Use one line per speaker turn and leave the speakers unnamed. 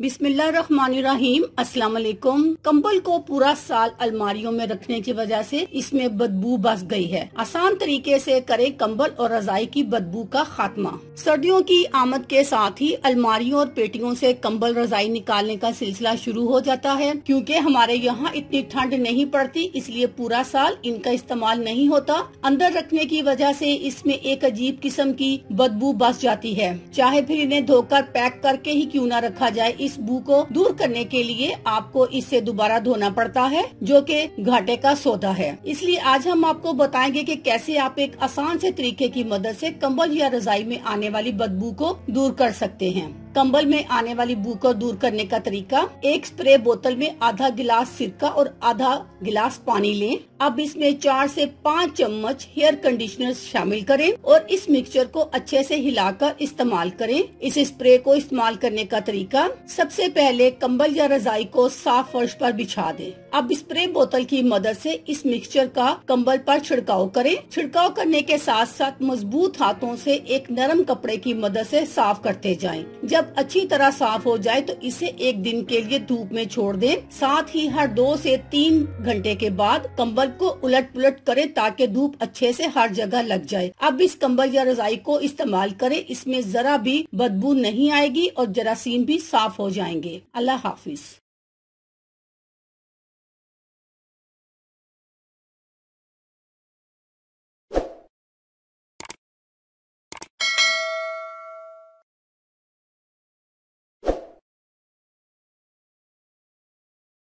बिस्मिल्लाम अस्सलाम वालेकुम कंबल को पूरा साल अलमारियों में रखने की वजह से इसमें बदबू बस गई है आसान तरीके से करें कंबल और रजाई की बदबू का खात्मा सर्दियों की आमद के साथ ही अलमारियों और पेटियों से कंबल रजाई निकालने का सिलसिला शुरू हो जाता है क्योंकि हमारे यहाँ इतनी ठंड नहीं पड़ती इसलिए पूरा साल इनका इस्तेमाल नहीं होता अंदर रखने की वजह से इसमें एक अजीब किस्म की बदबू बस जाती है चाहे फिर इन्हें धोकर पैक करके ही क्यूँ न रखा जाए इस बू को दूर करने के लिए आपको इसे दोबारा धोना पड़ता है जो कि घाटे का सौदा है इसलिए आज हम आपको बताएंगे कि कैसे आप एक आसान से तरीके की मदद से कंबल या रजाई में आने वाली बदबू को दूर कर सकते हैं कंबल में आने वाली बू को दूर करने का तरीका एक स्प्रे बोतल में आधा गिलास सिरका और आधा गिलास पानी लें अब इसमें चार से पाँच चम्मच हेयर कंडीशनर शामिल करें और इस मिक्सचर को अच्छे से हिलाकर इस्तेमाल करें इस स्प्रे को इस्तेमाल करने का तरीका सबसे पहले कंबल या रजाई को साफ फर्श पर बिछा दें। अब स्प्रे बोतल की मदद से इस मिक्सचर का कंबल पर छिड़काव करें। छिड़काव करने के साथ साथ मजबूत हाथों से एक नरम कपड़े की मदद से साफ करते जाएं। जब अच्छी तरह साफ हो जाए तो इसे एक दिन के लिए धूप में छोड़ दें। साथ ही हर दो से तीन घंटे के बाद कंबल को उलट पुलट करे ताकि धूप अच्छे ऐसी हर जगह लग जाए अब इस कम्बल या रजाई को इस्तेमाल करें इसमें जरा भी बदबू नहीं आएगी और जरासीम भी साफ हो हो जाएंगे अल्लाह हाफिज